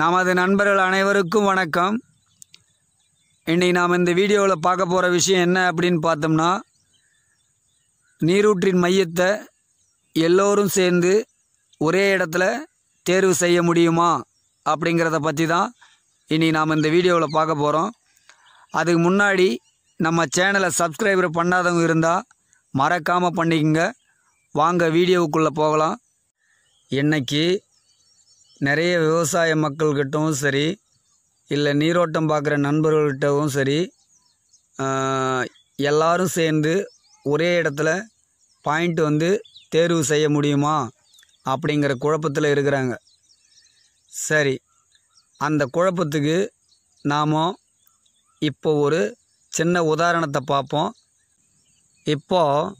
நமது நண்பர்கள் அனைவருக்கும் வணக்கம் இன்றைக்கி நாம் இந்த வீடியோவில் பார்க்க போகிற விஷயம் என்ன அப்படின்னு பார்த்தோம்னா நீரூற்றின் மையத்தை எல்லோரும் சேர்ந்து ஒரே இடத்துல தேர்வு செய்ய முடியுமா அப்படிங்கிறத பற்றி தான் இனி நாம் இந்த வீடியோவில் பார்க்க போகிறோம் அதுக்கு முன்னாடி நம்ம சேனலை சப்ஸ்கிரைபர் பண்ணாதவங்க இருந்தால் மறக்காமல் பண்ணிக்கங்க வாங்க வீடியோவுக்குள்ளே போகலாம் இன்றைக்கி நிறைய விவசாய மக்கள்கிட்டவும் சரி இல்லை நீரோட்டம் பார்க்குற நண்பர்கள்கிட்டவும் சரி எல்லாரும் சேர்ந்து ஒரே இடத்துல பாயிண்ட் வந்து தேர்வு செய்ய முடியுமா அப்படிங்கிற குழப்பத்தில் இருக்கிறாங்க சரி அந்த குழப்பத்துக்கு நாம் இப்போ ஒரு சின்ன உதாரணத்தை பார்ப்போம் இப்போது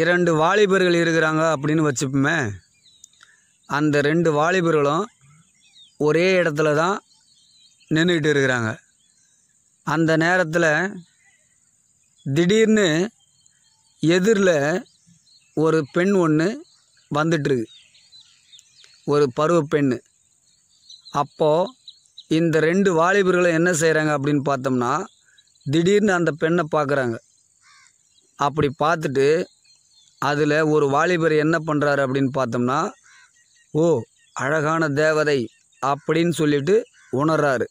இரண்டு வாலிபர்கள் இருக்கிறாங்க அப்படின்னு வச்சுப்போமே அந்த ரெண்டு வாலிபர்களும் ஒரே இடத்துல தான் நின்றுக்கிட்டு இருக்கிறாங்க அந்த நேரத்தில் திடீர்னு எதிரில் ஒரு பெண் ஒன்று வந்துட்டுருக்கு ஒரு பருவ பெண் அப்போது இந்த ரெண்டு வாலிபர்களும் என்ன செய்கிறாங்க அப்படின்னு பார்த்தோம்னா திடீர்னு அந்த பெண்ணை பார்க்குறாங்க அப்படி பார்த்துட்டு அதில் ஒரு வாலிபர் என்ன பண்ணுறாரு அப்படின்னு பார்த்தோம்னா ஓ அழகான தேவதை அப்படின்னு சொல்லிட்டு உணர்றாரு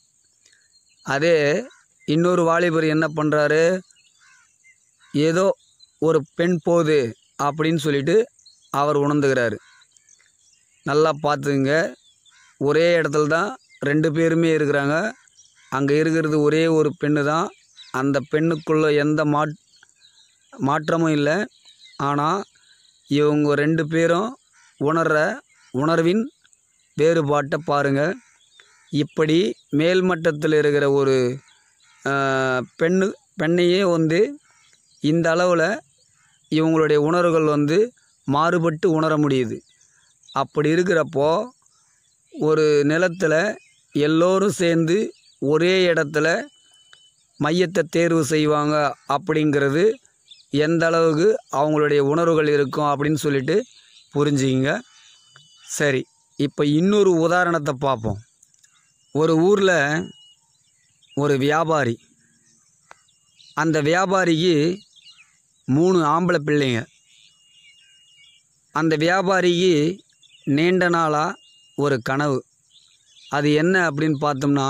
அதே இன்னொரு வாலிபர் என்ன பண்ணுறாரு ஏதோ ஒரு பெண் போது அப்படின்னு சொல்லிட்டு அவர் உணர்ந்துக்கிறாரு நல்லா பார்த்துங்க ஒரே இடத்துல தான் ரெண்டு பேருமே இருக்கிறாங்க அங்கே இருக்கிறது ஒரே ஒரு பெண்ணு தான் அந்த பெண்ணுக்குள்ளே எந்த மாட் மாற்றமும் இல்லை ஆனால் இவங்க ரெண்டு பேரும் உணர்கிற உணர்வின் வேறுபாட்டை பாருங்கள் இப்படி மேல்மட்டத்தில் இருக்கிற ஒரு பெண்ணு பெண்ணையே வந்து இந்த அளவில் இவங்களுடைய உணர்வுகள் வந்து மாறுபட்டு உணர முடியுது அப்படி இருக்கிறப்போ ஒரு நிலத்தில் எல்லோரும் சேர்ந்து ஒரே இடத்துல மையத்தை தேர்வு செய்வாங்க அப்படிங்கிறது எந்த அளவுக்கு அவங்களுடைய உணர்வுகள் இருக்கும் அப்படின்னு சொல்லிட்டு புரிஞ்சுக்கிங்க சரி இப்போ இன்னொரு உதாரணத்தை பார்ப்போம் ஒரு ஊரில் ஒரு வியாபாரி அந்த வியாபாரிக்கு மூணு ஆம்பளை பிள்ளைங்க அந்த வியாபாரிக்கு நீண்ட நாளாக ஒரு கனவு அது என்ன அப்படின்னு பார்த்தோம்னா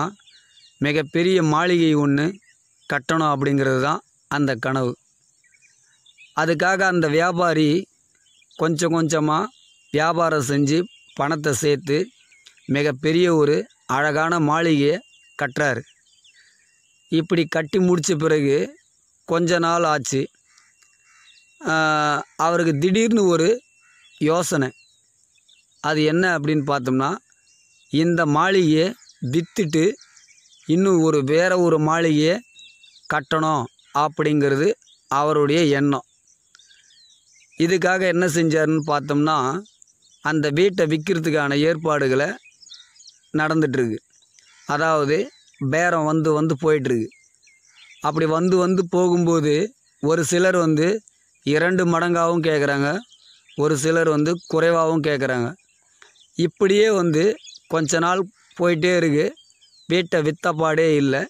மிகப்பெரிய மாளிகை ஒன்று கட்டணும் அப்படிங்கிறது தான் அந்த கனவு அதுக்காக அந்த வியாபாரி கொஞ்சம் கொஞ்சமாக வியாபாரம் செஞ்சு பணத்தை சேர்த்து மிகப்பெரிய ஒரு அழகான மாளிகையை கட்டுறாரு இப்படி கட்டி முடித்த பிறகு கொஞ்ச நாள் ஆச்சு அவருக்கு திடீர்னு ஒரு யோசனை அது என்ன அப்படின்னு பார்த்தோம்னா இந்த மாளிகையை விற்றுட்டு இன்னும் ஒரு வேறு ஒரு மாளிகையை கட்டணும் அப்படிங்கிறது அவருடைய எண்ணம் இதுக்காக என்ன செஞ்சாருன்னு பார்த்தோம்னா அந்த வீட்டை விற்கிறதுக்கான ஏற்பாடுகளை நடந்துகிட்ருக்கு அதாவது பேரம் வந்து வந்து போயிட்டுருக்கு அப்படி வந்து வந்து போகும்போது ஒரு சிலர் வந்து இரண்டு மடங்காகவும் கேட்குறாங்க ஒரு சிலர் வந்து குறைவாகவும் கேட்குறாங்க இப்படியே வந்து கொஞ்ச நாள் போயிட்டே இருக்குது வீட்டை வித்தப்பாடே இல்லை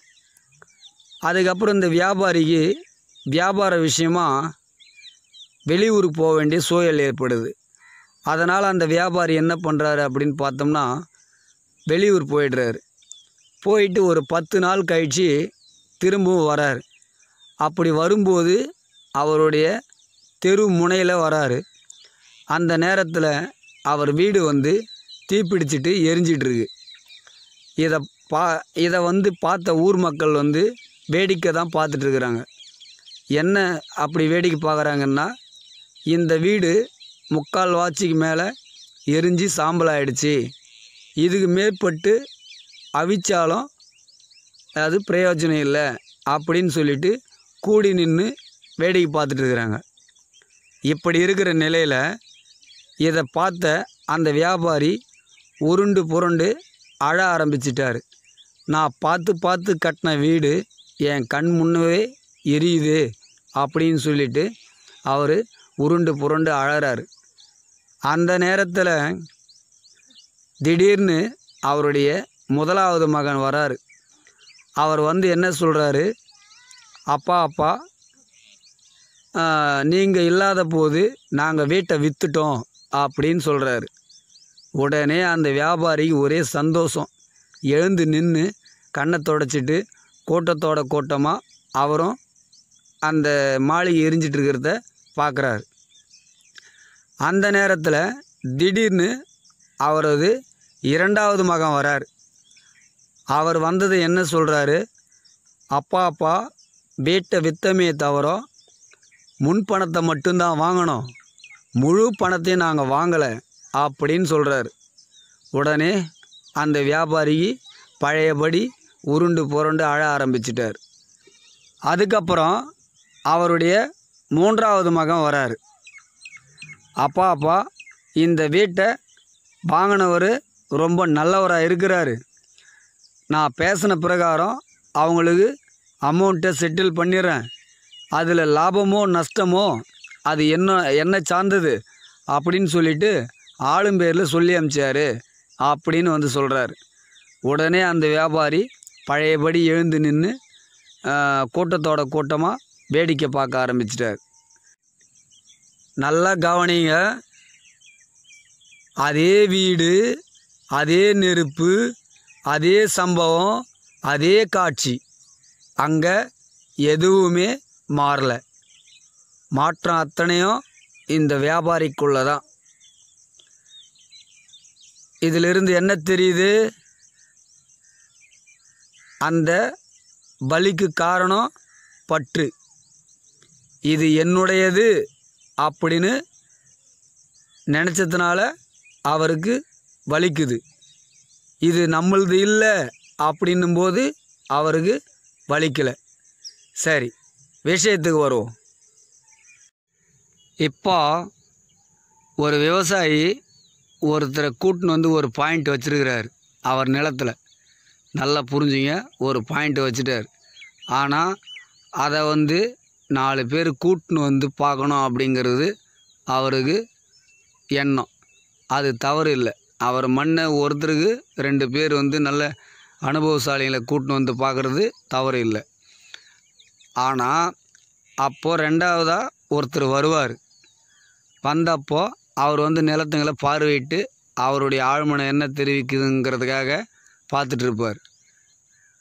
அதுக்கப்புறம் இந்த வியாபாரிக்கு வியாபார விஷயமாக வெளியூருக்கு போக வேண்டிய சூழல் ஏற்படுது அதனால் அந்த வியாபாரி என்ன பண்ணுறாரு அப்படின்னு பார்த்தோம்னா வெளியூர் போயிடுறாரு போயிட்டு ஒரு பத்து நாள் கழித்து திரும்பவும் வரார் அப்படி வரும்போது அவருடைய தெரு முனையில் வராரு அந்த நேரத்தில் அவர் வீடு வந்து தீப்பிடிச்சிட்டு எரிஞ்சிட்ருக்கு இதை பா இதை வந்து பார்த்த ஊர் மக்கள் வந்து வேடிக்கை தான் பார்த்துட்ருக்குறாங்க என்ன அப்படி வேடிக்கை பார்க்குறாங்கன்னா இந்த வீடு முக்கால் வாட்சிக்கு மேலே எரிஞ்சு சாம்பல் ஆகிடுச்சி இதுக்கு மேற்பட்டு அவிச்சாலும் அது பிரயோஜனம் இல்லை அப்படின்னு சொல்லிவிட்டு கூடி நின்று வேடிக்கை பார்த்துட்டு இருக்கிறாங்க இப்படி இருக்கிற நிலையில் இதை பார்த்த அந்த வியாபாரி உருண்டு புரண்டு அழ ஆரம்பிச்சிட்டார் நான் பார்த்து பார்த்து கட்டின வீடு என் கண் முன்னவே எரியுது அப்படின்னு சொல்லிட்டு அவர் உருண்டு புரண்டு அழறாரு அந்த நேரத்தில் திடீர்னு அவருடைய முதலாவது மகன் வராரு அவர் வந்து என்ன சொல்கிறாரு அப்பா அப்பா நீங்கள் இல்லாத போது நாங்கள் வீட்டை விற்றுட்டோம் அப்படின்னு சொல்கிறாரு உடனே அந்த வியாபாரிக்கு ஒரே சந்தோஷம் எழுந்து நின்று கண்ணை தொடச்சிட்டு கூட்டத்தோட கூட்டமாக அவரும் அந்த மாளிகை எரிஞ்சிட்டு இருக்கிறத பார்க்குறாரு அந்த நேரத்தில் திடீர்னு அவரது இரண்டாவது மகன் வரார் அவர் வந்தது என்ன சொல்கிறாரு அப்பா அப்பா வீட்டை வித்தமே தவிர முன் பணத்தை மட்டும்தான் வாங்கணும் முழு பணத்தையும் நாங்கள் வாங்கலை அப்படின்னு சொல்கிறார் உடனே அந்த வியாபாரி பழையபடி உருண்டு புரண்டு அழ ஆரம்பிச்சிட்டார் அதுக்கப்புறம் அவருடைய மூன்றாவது மகன் வராரு அப்பா அப்பா இந்த வீட்டை வாங்கினவர் ரொம்ப நல்லவராக இருக்கிறாரு நான் பேசின பிரகாரம் அவங்களுக்கு அமௌண்ட்டை செட்டில் பண்ணிடுறேன் அதில் லாபமோ நஷ்டமோ அது என்ன என்ன சார்ந்தது அப்படின்னு சொல்லிட்டு ஆளும் பேரில் சொல்லி அமிச்சார் அப்படின்னு வந்து சொல்கிறார் உடனே அந்த வியாபாரி பழையபடி எழுந்து நின்று கூட்டத்தோட கூட்டமாக வேடிக்கை பார்க்க ஆரம்பிச்சிட்டார் நல்லா கவனிங்க அதே வீடு அதே நெருப்பு அதே சம்பவம் அதே காட்சி அங்கே எதுவுமே மாறல மாற்றம் அத்தனையும் இந்த வியாபாரிக்குள்ளே தான் இதிலிருந்து என்ன தெரியுது அந்த பலிக்கு காரணம் பற்று இது என்னுடையது அப்படின்னு நினச்சதுனால அவருக்கு வலிக்குது இது நம்மளது இல்லை அப்படின்னும் போது அவருக்கு வலிக்கலை சரி விஷயத்துக்கு வருவோம் இப்போ ஒரு விவசாயி ஒருத்தரை கூட்டின்னு வந்து ஒரு பாயிண்ட் வச்சுருக்கிறார் அவர் நிலத்தில் நல்லா புரிஞ்சுங்க ஒரு பாயிண்ட் வச்சுட்டார் ஆனால் அதை வந்து நாலு பேர் கூட்டின்னு வந்து பார்க்கணும் அப்படிங்கிறது அவருக்கு எண்ணம் அது தவறு இல்லை அவர் மண்ணை ஒருத்தருக்கு ரெண்டு பேர் வந்து நல்ல அனுபவசாலிகளை கூட்டின்னு வந்து பார்க்குறது தவறு இல்லை ஆனால் அப்போது ரெண்டாவதாக ஒருத்தர் வருவார் வந்தப்போ அவர் வந்து நிலத்துங்களை பார்வையிட்டு அவருடைய ஆழ்மனை என்ன தெரிவிக்குதுங்கிறதுக்காக பார்த்துட்ருப்பார்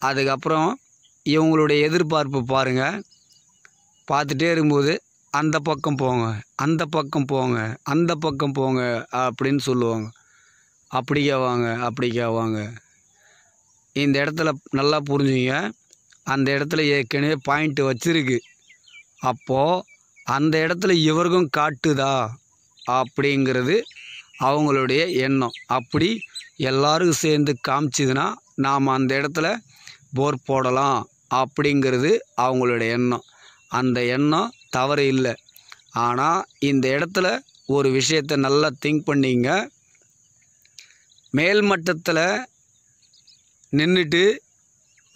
அதுக்கப்புறம் இவங்களுடைய எதிர்பார்ப்பு பாருங்கள் பார்த்துட்டே இருக்கும்போது அந்த பக்கம் போங்க அந்த பக்கம் போங்க அந்த பக்கம் போங்க அப்படின்னு சொல்லுவாங்க அப்படிக்கா வாங்க அப்படிக்கா வாங்க இந்த இடத்துல நல்லா புரிஞ்சுங்க அந்த இடத்துல ஏற்கனவே பாயிண்ட் வச்சுருக்கு அப்போது அந்த இடத்துல இவருக்கும் காட்டுதா அப்படிங்கிறது அவங்களுடைய எண்ணம் அப்படி எல்லாருக்கும் சேர்ந்து காமிச்சிதுன்னா நாம் அந்த இடத்துல போர் போடலாம் அப்படிங்கிறது அவங்களுடைய எண்ணம் அந்த எண்ணம் தவறு இல்லை ஆனால் இந்த இடத்துல ஒரு விஷயத்தை நல்லா திங்க் பண்ணிங்க மேல்மட்டத்தில் நின்றுட்டு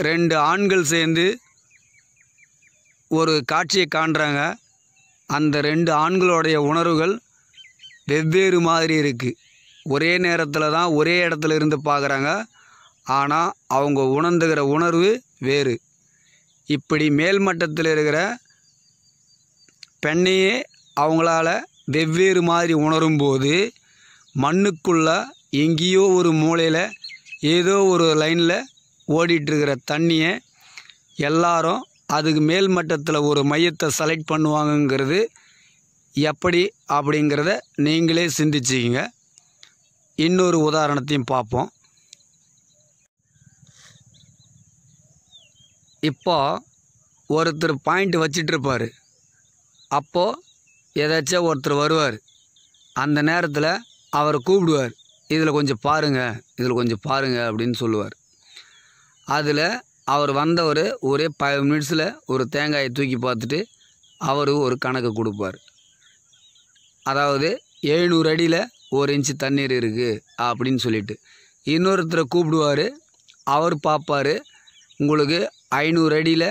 ரெண்டு ஆண்கள் சேர்ந்து ஒரு காட்சியை காண்றாங்க அந்த ரெண்டு ஆண்களுடைய உணர்வுகள் வெவ்வேறு மாதிரி இருக்குது ஒரே நேரத்தில் தான் ஒரே இடத்துல இருந்து பார்க்குறாங்க ஆனால் அவங்க உணர்ந்துகிற உணர்வு வேறு இப்படி மேல்மட்டத்தில் இருக்கிற பெண்ணையே அவங்களால வெவ்வேறு மாதிரி உணரும்போது மண்ணுக்குள்ளே எங்கேயோ ஒரு மூலையில் ஏதோ ஒரு லைனில் ஓடிட்டுருக்கிற தண்ணியை எல்லாரும் அதுக்கு மேல் மட்டத்தில் ஒரு மையத்தை செலக்ட் பண்ணுவாங்கங்கிறது எப்படி அப்படிங்கிறத நீங்களே சிந்திச்சிக்கிங்க இன்னொரு உதாரணத்தையும் பார்ப்போம் இப்போ ஒருத்தர் பாயிண்ட் வச்சிட்ருப்பார் அப்போது ஏதாச்சும் ஒருத்தர் வருவார் அந்த நேரத்தில் அவரை கூப்பிடுவார் இதில் கொஞ்சம் பாருங்கள் இதில் கொஞ்சம் பாருங்கள் அப்படின்னு சொல்லுவார் அதில் அவர் வந்தவர் ஒரே ஃபைவ் மினிட்ஸில் ஒரு தேங்காயை தூக்கி பார்த்துட்டு அவர் ஒரு கணக்கு கொடுப்பார் அதாவது எழுநூறு அடியில் ஒரு இன்ச்சு தண்ணீர் இருக்குது அப்படின்னு சொல்லிட்டு இன்னொருத்தரை கூப்பிடுவார் அவர் பார்ப்பார் உங்களுக்கு ஐநூறு அடியில்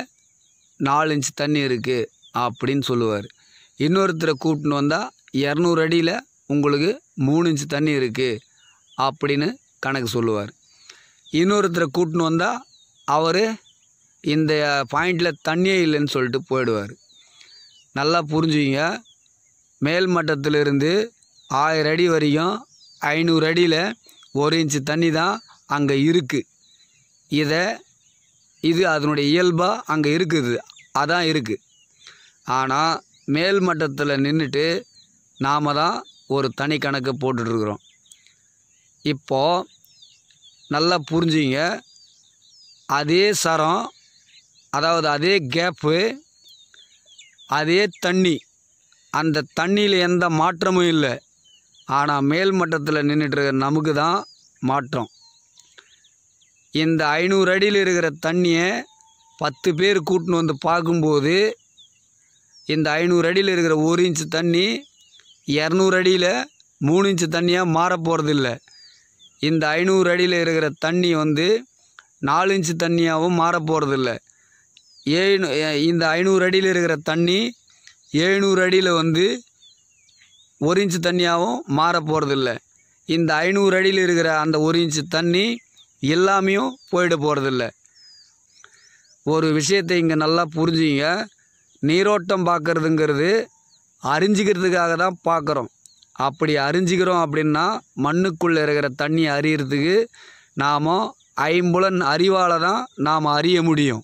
நாலு இன்ச்சு தண்ணி இருக்குது அப்படின்னு சொல்லுவார் இன்னொருத்தரை கூப்பிட்டுன்னு வந்தால் இரநூறு அடியில் உங்களுக்கு மூணு இன்ச்சு தண்ணி இருக்குது அப்படின்னு கணக்கு சொல்லுவார் இன்னொருத்தரை கூட்டின்னு வந்தால் அவர் இந்த பாயிண்டில் தண்ணியே இல்லைன்னு சொல்லிட்டு போயிடுவார் நல்லா புரிஞ்சுங்க மேல் மட்டத்திலிருந்து ஆயிரம் அடி வரைக்கும் ஐநூறு அடியில் ஒரு இன்ச்சு தண்ணி தான் அங்கே இருக்குது இதை இது அதனுடைய இயல்பாக அங்கே இருக்குது அதான் இருக்குது ஆனால் மேல் மட்டத்தில் நின்றுட்டு நாம் தான் ஒரு தனி கணக்கு போட்டுட்ருக்குறோம் இப்போது நல்லா புரிஞ்சுங்க அதே சரம் அதாவது அதே கேப்பு அதே தண்ணி அந்த தண்ணியில் எந்த மாற்றமும் இல்லை ஆனால் மேல் மட்டத்தில் நின்றுட்டுருக்க நமக்கு தான் மாற்றம் இந்த ஐநூறு அடியில் இருக்கிற தண்ணியை பத்து பேர் கூட்டின்னு வந்து பார்க்கும்போது இந்த ஐநூறு அடியில் இருக்கிற ஒரு இன்ச்சு தண்ணி இரநூறு அடியில் மூணு இன்ச்சு தண்ணியாக மாறப்போகிறது இல்லை இந்த ஐநூறு அடியில் இருக்கிற தண்ணி வந்து நாலு இன்ச்சு தண்ணியாகவும் மாறப்போகிறது இல்லை ஏழு இந்த ஐநூறு அடியில் இருக்கிற தண்ணி எழுநூறு அடியில் வந்து ஒரு இன்ச்சு தண்ணியாகவும் மாறப்போகிறது இல்லை இந்த ஐநூறு அடியில் இருக்கிற அந்த ஒரு இன்ச்சு தண்ணி எல்லாமே போயிட போகிறதில்ல ஒரு விஷயத்தை இங்கே நல்லா புரிஞ்சுங்க நீரோட்டம் பார்க்குறதுங்கிறது அறிஞ்சிக்கிறதுக்காக தான் பார்க்குறோம் அப்படி அறிஞ்சிக்கிறோம் அப்படின்னா மண்ணுக்குள்ளே இருக்கிற தண்ணி அறியறதுக்கு நாம் ஐம்புலன் அறிவால் தான் நாம் அறிய முடியும்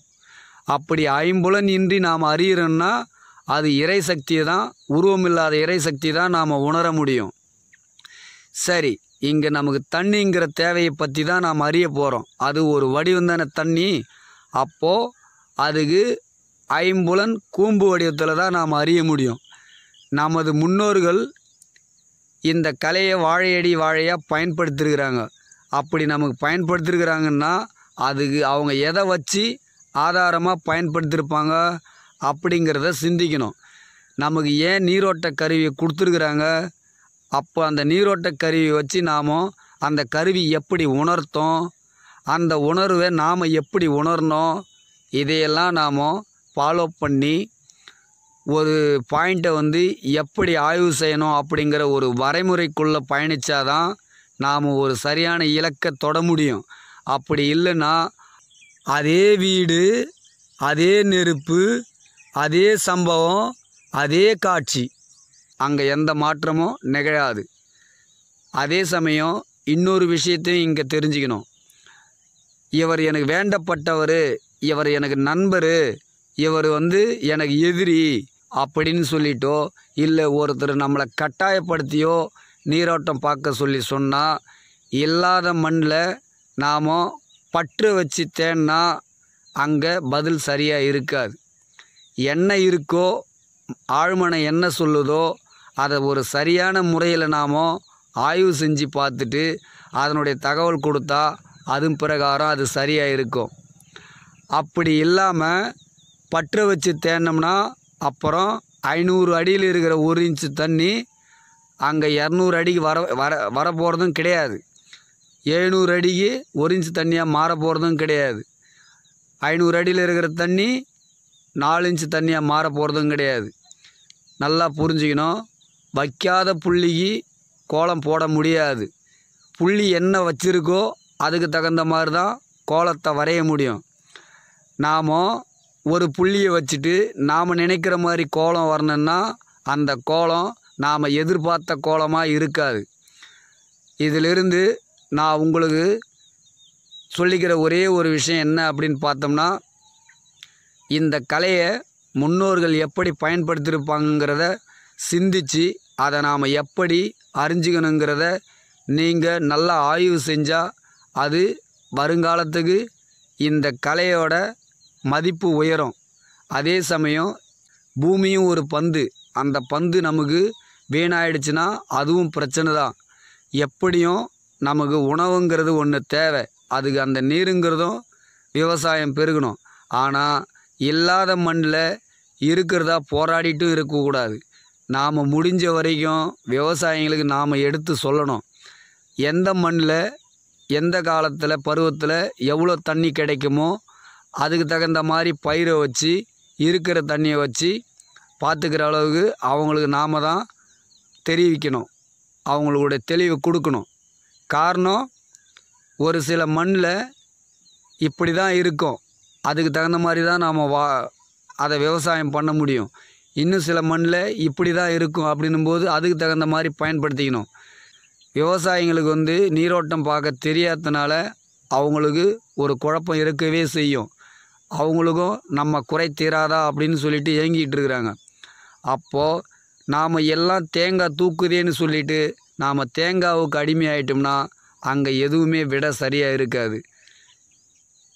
அப்படி ஐம்புலன் இன்றி நாம் அறியிறோம்னா அது இறை சக்தியை தான் உருவமில்லாத இறை சக்தி தான் நாம் உணர முடியும் சரி இங்கே நமக்கு தண்ணிங்கிற தேவையை பற்றி தான் நாம் அறிய போகிறோம் அது ஒரு வடிவந்தான தண்ணி அப்போது அதுக்கு ஐம்புலன் கூம்பு வடிவத்தில் தான் நாம் அறிய முடியும் நமது முன்னோர்கள் இந்த கலையை வாழையடி வாழையாக பயன்படுத்திருக்கிறாங்க அப்படி நமக்கு பயன்படுத்திருக்கிறாங்கன்னா அதுக்கு அவங்க எதை வச்சு ஆதாரமாக பயன்படுத்தியிருப்பாங்க அப்படிங்கிறத சிந்திக்கணும் நமக்கு ஏன் நீரோட்ட கருவியை கொடுத்துருக்குறாங்க அப்போ அந்த நீரோட்ட கருவியை வச்சு நாம் அந்த கருவி எப்படி உணர்த்தோம் அந்த உணர்வை நாம் எப்படி உணரணும் இதையெல்லாம் நாம் ஃபாலோ பண்ணி ஒரு பாயிண்ட்டை வந்து எப்படி ஆய்வு செய்யணும் அப்படிங்கிற ஒரு வரைமுறைக்குள்ளே தான் நாம் ஒரு சரியான இலக்கை தொட முடியும் அப்படி இல்லைன்னா அதே வீடு அதே நெருப்பு அதே சம்பவம் அதே காட்சி அங்கே எந்த மாற்றமும் நிகழாது அதே சமயம் இன்னொரு விஷயத்தையும் இங்கே தெரிஞ்சுக்கணும் இவர் எனக்கு வேண்டப்பட்டவர் இவர் எனக்கு நண்பர் இவர் வந்து எனக்கு எதிரி அப்படின்னு சொல்லிட்டோ இல்லை ஒருத்தர் நம்மளை கட்டாயப்படுத்தியோ நீரோட்டம் பார்க்க சொல்லி சொன்னால் இல்லாத மண்ணில் நாம் பற்று வச்சு தேன்னா அங்கே பதில் சரியாக இருக்காது என்ன இருக்கோ ஆழ்மனை என்ன சொல்லுதோ அதை ஒரு சரியான முறையில் நாம் ஆய்வு செஞ்சு பார்த்துட்டு அதனுடைய தகவல் கொடுத்தா அதன் பிரகாரம் அது சரியாக இருக்கும் அப்படி இல்லாமல் பற்ற வச்சு தேடினோம்னா அப்புறம் ஐநூறு அடியில் இருக்கிற ஒரு இன்ச்சு தண்ணி அங்கே இரநூறு அடிக்கு வர வர வர போகிறதும் கிடையாது எழுநூறு அடிக்கு ஒரு இன்ச்சு தண்ணியாக மாற போகிறதும் கிடையாது ஐநூறு அடியில் இருக்கிற தண்ணி நாலு இன்ச்சு தண்ணியாக மாற போகிறதும் கிடையாது நல்லா புரிஞ்சுக்கணும் வைக்காத புள்ளிக்கு கோலம் போட முடியாது புள்ளி என்ன வச்சுருக்கோ அதுக்கு தகுந்த மாதிரி தான் கோலத்தை வரைய முடியும் நாம் ஒரு புள்ளியை வச்சுட்டு நாம் நினைக்கிற மாதிரி கோலம் வரணுன்னா அந்த கோலம் நாம் எதிர்பார்த்த கோலமாக இருக்காது இதிலிருந்து நான் உங்களுக்கு சொல்லிக்கிற ஒரே ஒரு விஷயம் என்ன அப்படின்னு பார்த்தோம்னா இந்த கலையை முன்னோர்கள் எப்படி பயன்படுத்தியிருப்பாங்கிறத சிந்தித்து அதை நாம் எப்படி அறிஞ்சிக்கணுங்கிறத நீங்கள் நல்லா ஆய்வு செஞ்சால் அது வருங்காலத்துக்கு இந்த கலையோட மதிப்பு உயரும் அதே சமயம் பூமியும் ஒரு பந்து அந்த பந்து நமக்கு வீணாயிடுச்சுன்னா அதுவும் பிரச்சனை தான் எப்படியும் நமக்கு உணவுங்கிறது ஒன்று தேவை அதுக்கு அந்த நீருங்கிறதும் விவசாயம் பெருகணும் ஆனால் இல்லாத மண்ணில் இருக்கிறதா போராடிட்டும் இருக்கக்கூடாது நாம் முடிஞ்ச வரைக்கும் விவசாயிங்களுக்கு நாம் எடுத்து சொல்லணும் எந்த மண்ணில் எந்த காலத்தில் பருவத்தில் எவ்வளோ தண்ணி கிடைக்குமோ அதுக்கு தகுந்த மாதிரி பயிரை வச்சு இருக்கிற தண்ணியை வச்சு பார்த்துக்கிற அளவுக்கு அவங்களுக்கு நாம் தான் தெரிவிக்கணும் அவங்களுடைய தெளிவு கொடுக்கணும் காரணம் ஒரு சில மண்ணில் இப்படி தான் இருக்கும் அதுக்கு தகுந்த மாதிரி தான் நாம் வா அதை விவசாயம் பண்ண முடியும் இன்னும் சில மண்ணில் இப்படி தான் இருக்கும் அப்படின்னும் போது அதுக்கு தகுந்த மாதிரி பயன்படுத்திக்கணும் விவசாயிங்களுக்கு வந்து நீரோட்டம் பார்க்க தெரியாததுனால அவங்களுக்கு ஒரு குழப்பம் இருக்கவே செய்யும் அவங்களுக்கும் நம்ம குறை தீராதா அப்படின்னு சொல்லிட்டு ஏங்கிட்டு இருக்கிறாங்க அப்போது நாம் எல்லாம் தேங்காய் தூக்குதேன்னு சொல்லிட்டு நாம் தேங்காவுக்கு ஆகிட்டோம்னா அங்கே எதுவுமே விட சரியாக இருக்காது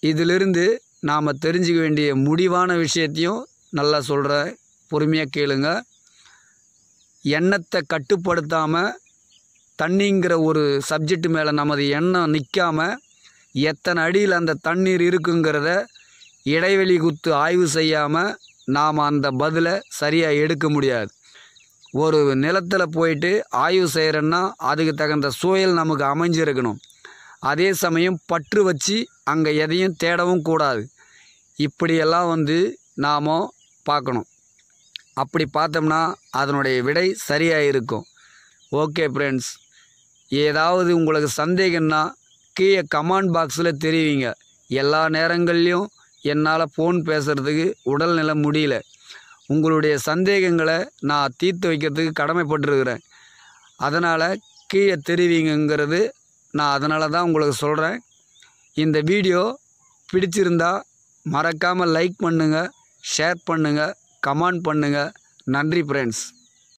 இதிலிருந்து நாம் தெரிஞ்சுக்க வேண்டிய முடிவான விஷயத்தையும் நல்லா சொல்கிறேன் பொறுமையாக கேளுங்க எண்ணத்தை கட்டுப்படுத்தாமல் தண்ணிங்கிற ஒரு சப்ஜெக்ட் மேலே நமது எண்ணம் நிற்காமல் எத்தனை அடியில் அந்த தண்ணீர் இருக்குங்கிறத இடைவெளி குத்து ஆய்வு செய்யாமல் நாம் அந்த பதிலை சரியாக எடுக்க முடியாது ஒரு நிலத்தில் போயிட்டு ஆய்வு செய்கிறோன்னா அதுக்கு தகுந்த சூழல் நமக்கு அமைஞ்சிருக்கணும் அதே சமயம் பற்று வச்சு அங்கே எதையும் தேடவும் கூடாது இப்படியெல்லாம் வந்து நாம் பார்க்கணும் அப்படி பார்த்தோம்னா அதனுடைய விடை சரியாக இருக்கும் ஓகே ஃப்ரெண்ட்ஸ் ஏதாவது உங்களுக்கு சந்தேகம்னா கீழே கமாண்ட் பாக்ஸில் தெரிவிங்க எல்லா நேரங்கள்லேயும் என்னால் ஃபோன் பேசுகிறதுக்கு உடல்நிலை முடியல உங்களுடைய சந்தேகங்களை நான் தீர்த்து வைக்கிறதுக்கு கடமைப்பட்டுருக்கிறேன் அதனால் கீழே தெரிவிங்கிறது நான் அதனால தான் உங்களுக்கு சொல்கிறேன் இந்த வீடியோ பிடிச்சிருந்தால் மறக்காமல் லைக் பண்ணுங்கள் ஷேர் பண்ணுங்கள் கமெண்ட் பண்ணுங்கள் நன்றி ஃப்ரெண்ட்ஸ்